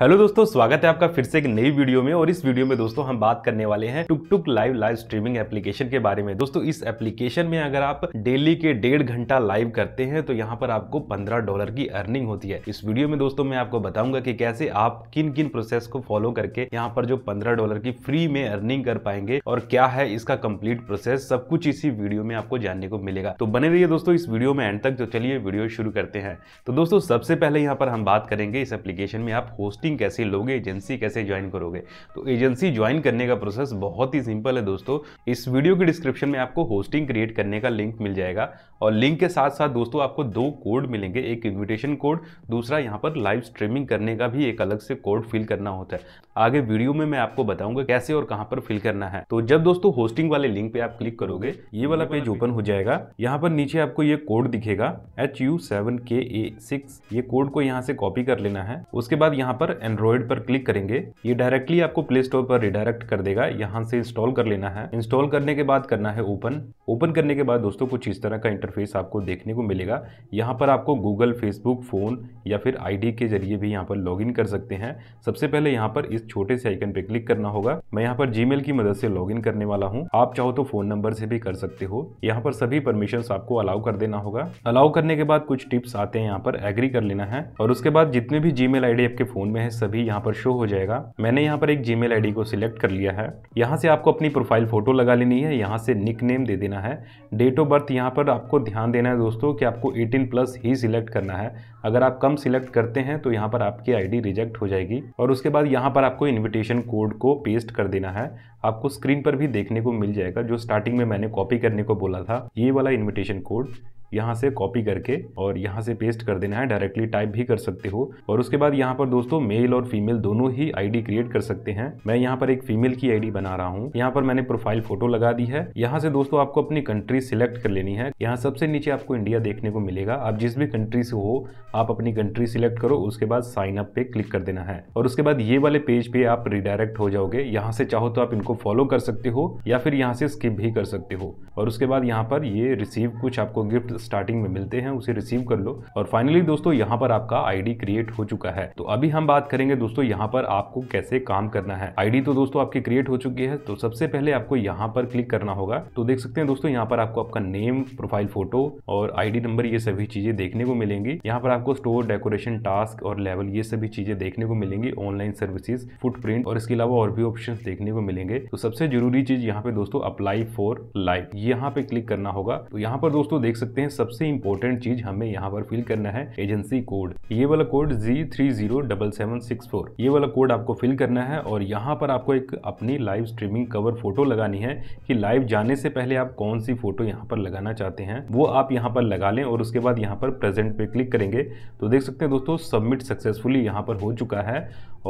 hello दोस्तों स्वागत है आपका फिर से एक नई वीडियो में और इस वीडियो में दोस्तों हम बात करने वाले हैं टुक टुक लाइव लाइव स्ट्रीमिंग एप्लीकेशन के बारे में दोस्तों इस एप्लीकेशन में अगर आप डेली के डेढ़ घंटा लाइव करते हैं तो यहाँ पर आपको 15 डॉलर की अर्निंग होती है इस वीडियो में दोस्तों मैं आपको बताऊंगा की कैसे आप किन किन प्रोसेस को फॉलो करके यहाँ पर जो पंद्रह डॉलर की फ्री में अर्निंग कर पाएंगे और क्या है इसका कम्प्लीट प्रोसेस सब कुछ इसी वीडियो में आपको जानने को मिलेगा तो बने रहिए दोस्तों इस वीडियो में एंड तक तो चलिए वीडियो शुरू करते हैं तो दोस्तों सबसे पहले यहाँ पर हम बात करेंगे इस एप्लीकेशन में आप होस्टिंग पोस्टिंग कैसे लोगे एजेंसी कैसे ज्वाइन करोगे तो एजेंसी ज्वाइन करने का प्रोसेस बहुत ही सिंपल है दोस्तों इस वीडियो के डिस्क्रिप्शन में आपको होस्टिंग क्रिएट करने का लिंक मिल जाएगा और लिंक के साथ साथ दोस्तों आपको दो कोड मिलेंगे एक इन्विटेशन कोड दूसरा यहाँ पर लाइव स्ट्रीमिंग करने का भी एक अलग से कोड फिल करना होता है आगे वीडियो में मैं आपको बताऊंगा कैसे और कहाँ पर फिल करना है तो जब दोस्तों होस्टिंग वाले लिंक पे आप क्लिक करोगे ये वाला पेज ओपन हो जाएगा यहाँ पर नीचे आपको ये कोड दिखेगा एच यू सेवन के ए सिक्स ये कोड को यहाँ से कॉपी कर लेना है उसके बाद यहाँ पर एंड्रॉइड पर क्लिक करेंगे ये डायरेक्टली आपको प्ले स्टोर पर रिडायरेक्ट कर देगा यहाँ से इंस्टॉल कर लेना है इंस्टॉल करने के बाद करना है ओपन ओपन करने के बाद दोस्तों कुछ इस तरह का इंटरफेस आपको देखने को मिलेगा यहाँ पर आपको गूगल फेसबुक फ़ोन या फिर आई के जरिए भी यहाँ पर लॉग कर सकते हैं सबसे पहले यहाँ पर इस छोटे से आइकन पे क्लिक करना होगा मैं यहाँ पर जी की मदद से लॉग करने वाला हूँ आप चाहो तो फोन नंबर से भी कर सकते हो यहाँ पर सभी परमिशन आपको अलाउ कर देना होगा अलाउ करने के बाद कुछ टिप्स आते हैं यहाँ पर एग्री कर लेना है और उसके बाद जितने भी जीमेल आईडी आपके फोन में हैं सभी यहाँ पर शो हो जाएगा मैंने यहाँ पर एक जी मेल को सिलेक्ट कर लिया है यहाँ से आपको अपनी प्रोफाइल फोटो लगा लेनी है यहाँ से निक दे देना है डेट ऑफ बर्थ यहाँ पर आपको ध्यान देना है दोस्तों कि आपको एटीन प्लस ही सिलेक्ट करना है अगर आप कम सिलेक्ट करते हैं तो यहाँ पर आपकी आईडी रिजेक्ट हो जाएगी और उसके बाद यहाँ पर आपको इनविटेशन कोड को पेस्ट कर देना है आपको स्क्रीन पर भी देखने को मिल जाएगा जो स्टार्टिंग में मैंने कॉपी करने को बोला था ये वाला इनविटेशन कोड यहाँ से कॉपी करके और यहाँ से पेस्ट कर देना है डायरेक्टली टाइप भी कर सकते हो और उसके बाद यहाँ पर दोस्तों मेल और फीमेल दोनों ही आईडी क्रिएट कर सकते हैं मैं यहाँ पर एक फीमेल की आईडी बना रहा हूँ यहाँ पर मैंने प्रोफाइल फोटो लगा दी है यहाँ से दोस्तों आपको अपनी कंट्री सिलेक्ट कर लेनी है यहाँ सबसे नीचे आपको इंडिया देखने को मिलेगा आप जिस भी कंट्री से हो आप अपनी कंट्री सिलेक्ट करो उसके बाद साइन अप पे क्लिक कर देना है और उसके बाद ये वाले पेज पे आप रिडायरेक्ट हो जाओगे यहाँ से चाहो तो आप इनको फॉलो कर सकते हो या फिर यहाँ से स्किप भी कर सकते हो और उसके बाद यहाँ पर ये रिसीव कुछ आपको गिफ्ट स्टार्टिंग में मिलते हैं उसे रिसीव कर लो और फाइनली दोस्तों यहाँ पर आपका आईडी क्रिएट हो चुका है तो अभी हम बात करेंगे दोस्तों यहाँ पर आपको कैसे काम करना है आईडी तो दोस्तों आपकी क्रिएट हो चुकी है तो सबसे पहले आपको यहाँ पर क्लिक करना होगा तो देख सकते हैं दोस्तों यहाँ पर आपको आपका नेम प्रोफाइल फोटो और आईडी नंबर ये सभी चीजें देखने को मिलेंगी यहाँ पर आपको स्टोर डेकोरेशन टास्क और लेवल ये सभी चीजें देखने को मिलेंगी ऑनलाइन सर्विसेज फुटप्रिंट और इसके अलावा और भी ऑप्शन देखने को मिलेंगे तो सबसे जरूरी चीज यहाँ पे दोस्तों अप्लाई फॉर लाइफ यहाँ पे क्लिक करना होगा तो यहाँ पर दोस्तों देख सकते हैं में सबसे इंपॉर्टेंट चीज हमें यहाँ पर फिल करना है एजेंसी कोड ये वाला code G three zero double seven six four ये वाला कोड आपको फिल करना है और यहाँ पर आपको एक अपनी लाइव स्ट्रीमिंग कवर फोटो लगानी है कि लाइव जाने से पहले आप कौन सी फोटो यहाँ पर लगाना चाहते हैं वो आप यहाँ पर लगा लें और उसके बाद यहाँ पर प्रेजेंट पे क्लिक करेंगे तो देख सकते हैं दोस्तों सबमिट सक्सेसफुली यहाँ पर हो चुका है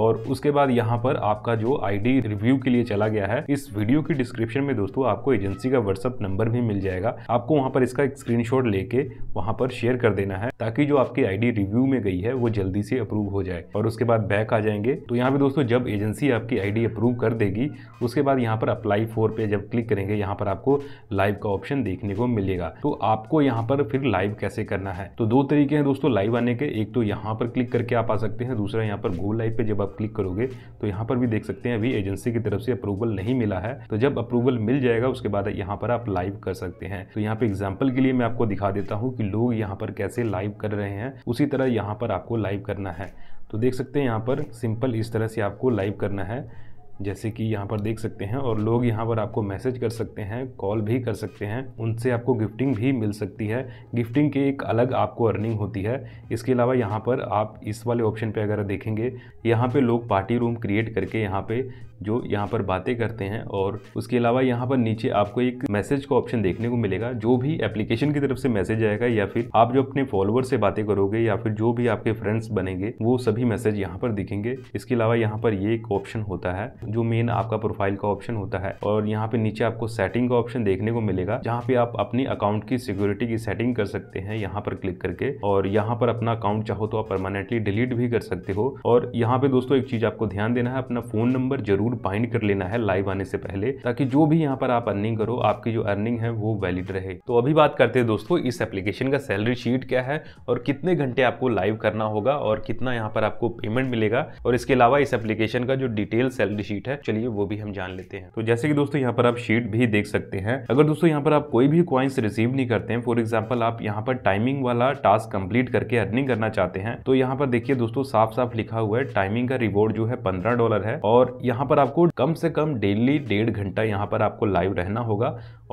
और उसके बाद यहाँ पर आपका जो आईडी रिव्यू के लिए चला गया है इस वीडियो की डिस्क्रिप्शन में दोस्तों आपको एजेंसी का व्हाट्सअप नंबर भी मिल जाएगा आपको वहाँ पर इसका एक स्क्रीनशॉट लेके वहाँ पर शेयर कर देना है ताकि जो आपकी आईडी रिव्यू में गई है वो जल्दी से अप्रूव हो जाए और उसके बाद बैक आ जाएंगे तो यहाँ पे दोस्तों जब एजेंसी आपकी आईडी अप्रूव कर देगी उसके बाद यहाँ पर अप्लाई फोर पे जब क्लिक करेंगे यहाँ पर आपको लाइव का ऑप्शन देखने को मिलेगा तो आपको यहाँ पर फिर लाइव कैसे करना है तो दो तरीके हैं दोस्तों लाइव आने के एक तो यहाँ पर क्लिक करके आप आ सकते हैं दूसरा यहाँ पर गो लाइव पे जब आप क्लिक करोगे तो यहाँ पर भी देख सकते हैं अभी एजेंसी की तरफ से अप्रूवल नहीं मिला है तो जब अप्रूवल मिल जाएगा उसके बाद यहाँ पर आप लाइव कर सकते हैं तो यहाँ पे एग्जाम्पल के लिए मैं आपको दिखा देता हूँ कि लोग यहाँ पर कैसे लाइव कर रहे हैं उसी तरह यहाँ पर आपको लाइव करना है तो देख सकते हैं यहाँ पर सिंपल इस तरह से आपको लाइव करना है जैसे कि यहाँ पर देख सकते हैं और लोग यहाँ पर आपको मैसेज कर सकते हैं कॉल भी कर सकते हैं उनसे आपको गिफ्टिंग भी मिल सकती है गिफ्टिंग की एक अलग आपको अर्निंग होती है इसके अलावा यहाँ पर आप इस वाले ऑप्शन पे अगर देखेंगे यहाँ पे लोग पार्टी रूम क्रिएट करके यहाँ पे जो यहाँ पर बातें करते हैं और उसके अलावा यहाँ पर नीचे आपको एक मैसेज का ऑप्शन देखने को मिलेगा जो भी एप्लीकेशन की तरफ से मैसेज आएगा या फिर आप जो अपने फॉलोअर से बातें करोगे या फिर जो भी आपके फ्रेंड्स बनेंगे वो सभी मैसेज यहाँ पर दिखेंगे इसके अलावा यहाँ पर ये एक ऑप्शन होता है जो मेन आपका प्रोफाइल का ऑप्शन होता है और यहाँ पे नीचे आपको सेटिंग का ऑप्शन देखने को मिलेगा जहाँ पे आप अपनी अकाउंट की सिक्योरिटी की सेटिंग कर सकते हैं यहाँ पर क्लिक करके और यहाँ पर अपना अकाउंट चाहो तो आप परमानेंटली डिलीट भी कर सकते हो और यहाँ पे दोस्तों एक चीज आपको ध्यान देना है अपना फोन नंबर जरूर जरूर बाइंड कर लेना है लाइव आने से पहले ताकि जो भी यहाँ पर आप अर्निंग करो आपकी जो अर्निंग है वो वैलिड रहे तो अभी बात करते हैं दोस्तों इस एप्लीकेशन का सैलरी शीट क्या है और कितने घंटे आपको लाइव करना होगा और कितना यहाँ पर आपको पेमेंट मिलेगा और इसके अलावा इस एप्लीकेशन का जो डिटेल सैलरी शीट है चलिए वो भी हम जान लेते हैं तो जैसे कि दोस्तों यहाँ पर आप शीट भी देख सकते हैं अगर दोस्तों यहाँ पर आप कोई भी क्वाइंस रिसीव नहीं करते हैं फॉर एग्जाम्पल आप यहाँ पर टाइमिंग वाला टास्क कंप्लीट करके अर्निंग करना चाहते हैं तो यहाँ पर देखिए दोस्तों साफ साफ लिखा हुआ है टाइमिंग का रिवॉर्ड जो है पंद्रह डॉलर है और यहाँ पर पर आपको कम से कम डेली डेढ़ घंटा यहाँ पर आपको लाइव रहना होगा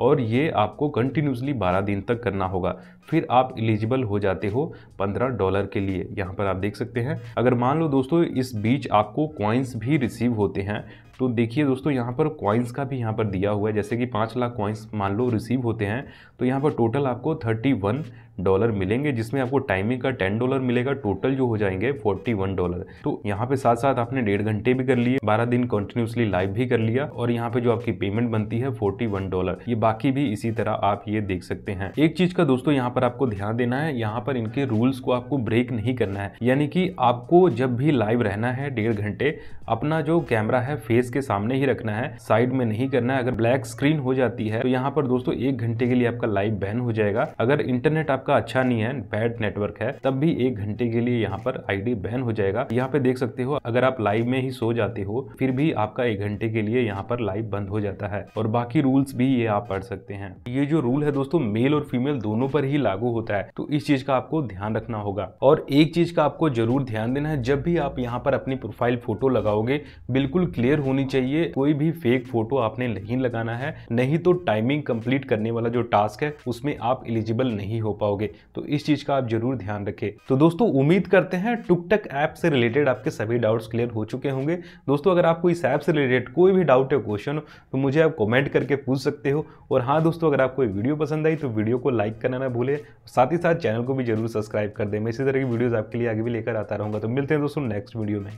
और ये आपको कंटिन्यूसली 12 दिन तक करना होगा फिर आप एलिजिबल हो जाते हो 15 डॉलर के लिए यहाँ पर आप देख सकते हैं अगर मान लो दोस्तों इस बीच आपको कॉइन्स भी रिसीव होते हैं तो देखिए दोस्तों यहाँ पर कॉइन्स का भी यहाँ पर दिया हुआ है जैसे कि पाँच लाख कॉइन्स मान लो रिसीव होते हैं तो यहाँ पर टोटल आपको थर्टी वन डॉलर मिलेंगे जिसमें आपको टाइमिंग का टेन डॉलर मिलेगा टोटल जो हो जाएंगे फोर्टी वन डॉलर तो यहाँ पे साथ साथ आपने डेढ़ घंटे भी कर लिए बारह दिन कंटिन्यूसली लाइव भी कर लिया और यहाँ पे जो आपकी पेमेंट बनती है फोर्टी वन डॉलर ये बाकी भी इसी तरह आप ये देख सकते हैं एक चीज का दोस्तों यहाँ पर आपको ध्यान देना है यहाँ पर इनके रूल्स को आपको ब्रेक नहीं करना है यानी कि आपको जब भी लाइव रहना है डेढ़ घंटे अपना जो कैमरा है फेस के सामने ही रखना है साइड में नहीं करना है अगर ब्लैक स्क्रीन हो जाती है तो यहाँ पर दोस्तों एक घंटे के लिए आपका लाइव बैन हो जाएगा अगर इंटरनेट आप आपका अच्छा नहीं है बैड नेटवर्क है तब भी एक घंटे के लिए यहाँ पर आईडी बैन हो जाएगा यहाँ पे देख सकते हो अगर आप लाइव में ही सो जाते हो फिर भी आपका एक घंटे के लिए यहाँ पर लाइव बंद हो जाता है और बाकी रूल्स भी ये आप पढ़ सकते हैं ये जो रूल है दोस्तों मेल और फीमेल दोनों पर ही लागू होता है तो इस चीज का आपको ध्यान रखना होगा और एक चीज का आपको जरूर ध्यान देना है जब भी आप यहाँ पर अपनी प्रोफाइल फोटो लगाओगे बिल्कुल क्लियर होनी चाहिए कोई भी फेक फोटो आपने नहीं लगाना है नहीं तो टाइमिंग कंप्लीट करने वाला जो टास्क है उसमें आप एलिजिबल नहीं हो पाओगे पाओगे तो इस चीज़ का आप जरूर ध्यान रखें तो दोस्तों उम्मीद करते हैं टुकटक ऐप से रिलेटेड आपके सभी डाउट्स क्लियर हो चुके होंगे दोस्तों अगर आपको इस ऐप से रिलेटेड कोई भी डाउट या क्वेश्चन हो तो मुझे आप कॉमेंट करके पूछ सकते हो और हाँ दोस्तों अगर आपको वीडियो पसंद आई तो वीडियो को लाइक करना ना भूले साथ ही साथ चैनल को भी जरूर सब्सक्राइब कर दे मैं इसी तरह की वीडियोज़ आपके लिए आगे भी लेकर आता रहूंगा तो मिलते हैं दोस्तों नेक्स्ट वीडियो में